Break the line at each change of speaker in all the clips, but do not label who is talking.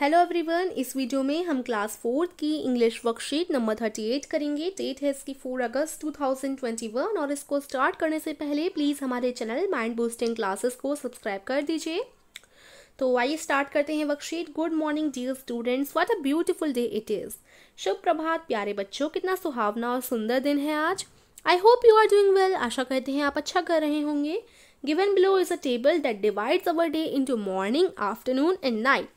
Hello everyone इस video में हम क्लास फोर्थ की English worksheet number thirty eight करेंगे डेट है इसकी four August two thousand twenty one और इसको स्टार्ट करने से पहले प्लीज़ हमारे चैनल माइंड बूस्टिंग क्लासेस को सब्सक्राइब कर दीजिए तो आइए स्टार्ट करते हैं worksheet good morning dear students what a beautiful day it is शुभ प्रभात प्यारे बच्चों कितना सुहावना और सुंदर दिन है आज I hope you are doing well आशा करते हैं आप अच्छा कर रहे होंगे given below is a table that divides our day in morning afternoon and night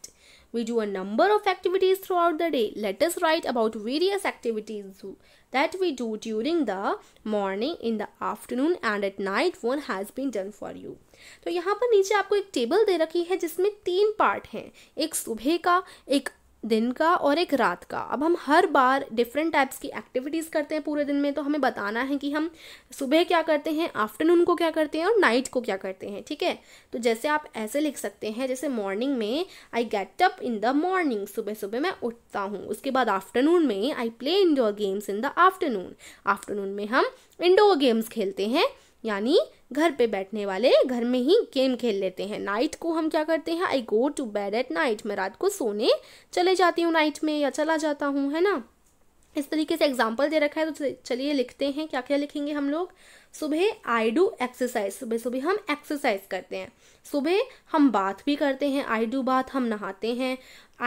We do a number of activities throughout the day. Let us write about various activities that we do during the morning, in the afternoon and at night one has been done for you. तो यहाँ पर नीचे आपको एक table दे रखी है जिसमें तीन पार्ट हैं एक सुबह का एक दिन का और एक रात का अब हम हर बार डिफरेंट टाइप्स की एक्टिविटीज़ करते हैं पूरे दिन में तो हमें बताना है कि हम सुबह क्या करते हैं आफ्टरनून को क्या करते हैं और नाइट को क्या करते हैं ठीक है तो जैसे आप ऐसे लिख सकते हैं जैसे मॉर्निंग में I get up in the morning सुबह सुबह मैं उठता हूँ उसके बाद आफ्टरनून में I play indoor games in the afternoon afternoon में हम इंडोर गेम्स खेलते हैं यानी घर पे बैठने वाले घर में ही गेम खेल लेते हैं नाइट को हम क्या करते हैं I go to bed at night मैं रात को सोने चले जाती हूँ नाइट में या चला जाता हूँ है ना इस तरीके से एग्जाम्पल दे रखा है तो चलिए लिखते हैं क्या क्या लिखेंगे हम लोग सुबह आई डू एक्सरसाइज सुबह सुबह हम एक्सरसाइज करते हैं सुबह हम बात भी करते हैं आई डू बात हम नहाते हैं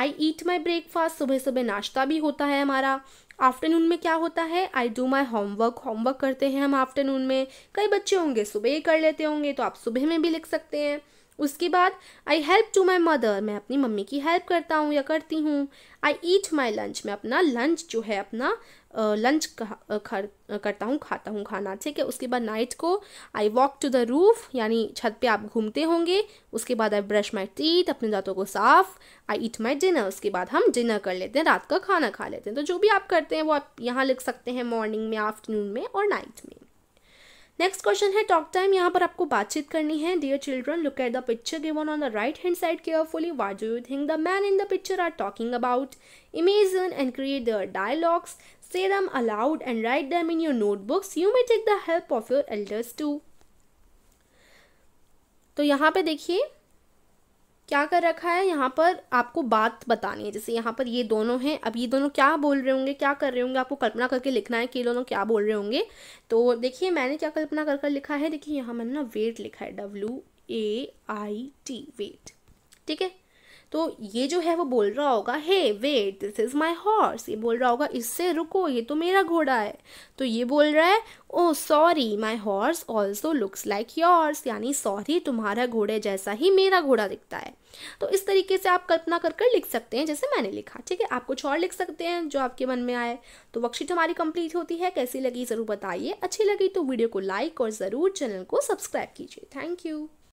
आई ईट माई ब्रेकफास्ट सुबह सुबह नाश्ता भी होता है हमारा आफ्टरनून में क्या होता है I do my homework homework करते हैं हम आफ्टरनून में कई बच्चे होंगे सुबह ही कर लेते होंगे तो आप सुबह में भी लिख सकते हैं उसके बाद I help to my mother मैं अपनी मम्मी की हेल्प करता हूँ या करती हूँ आई ईट माई लंच मैं अपना लंच जो है अपना लंच करता हूँ खाता हूँ खाना ठीक है उसके बाद नाइट को I walk to the roof यानी छत पे आप घूमते होंगे उसके बाद आई ब्रश माई टीथ अपने दांतों को साफ आई ईट माई डिनर उसके बाद हम डिनर कर लेते हैं रात का खाना खा लेते हैं तो जो भी आप करते हैं वो आप यहाँ लिख सकते हैं मॉर्निंग में आफ्टरनून में और नाइट में नेक्स्ट क्वेश्चन है टॉक टाइम यहाँ पर आपको बातचीत करनी है dear children look at the picture given on the right hand side carefully what do you think the man in the picture are talking about imagine and create the dialogues say them aloud and write them in your notebooks you may take the help of your elders too तो यहाँ पे देखिए क्या कर रखा है यहाँ पर आपको बात बतानी है जैसे यहाँ पर ये दोनों हैं अब ये दोनों क्या बोल रहे होंगे क्या कर रहे होंगे आपको कल्पना करके लिखना है कि ये दोनों क्या बोल रहे होंगे तो देखिए मैंने क्या कल्पना कर कर लिखा है देखिए यहाँ मैंने ना वेट लिखा है W A I T wait ठीक है तो ये जो है वो बोल रहा होगा hey wait this is my horse ये बोल रहा होगा इससे रुको ये तो मेरा घोड़ा है तो ये बोल रहा है oh sorry my horse also looks like yours यानी सॉरी तुम्हारा घोड़े जैसा ही मेरा घोड़ा दिखता है तो इस तरीके से आप कल्पना कर कर लिख सकते हैं जैसे मैंने लिखा ठीक है आप कुछ और लिख सकते हैं जो आपके मन में आए तो वर्कशीट हमारी कंप्लीट होती है कैसी लगी ज़रूर बताइए अच्छी लगी तो वीडियो को लाइक और ज़रूर चैनल को सब्सक्राइब कीजिए थैंक यू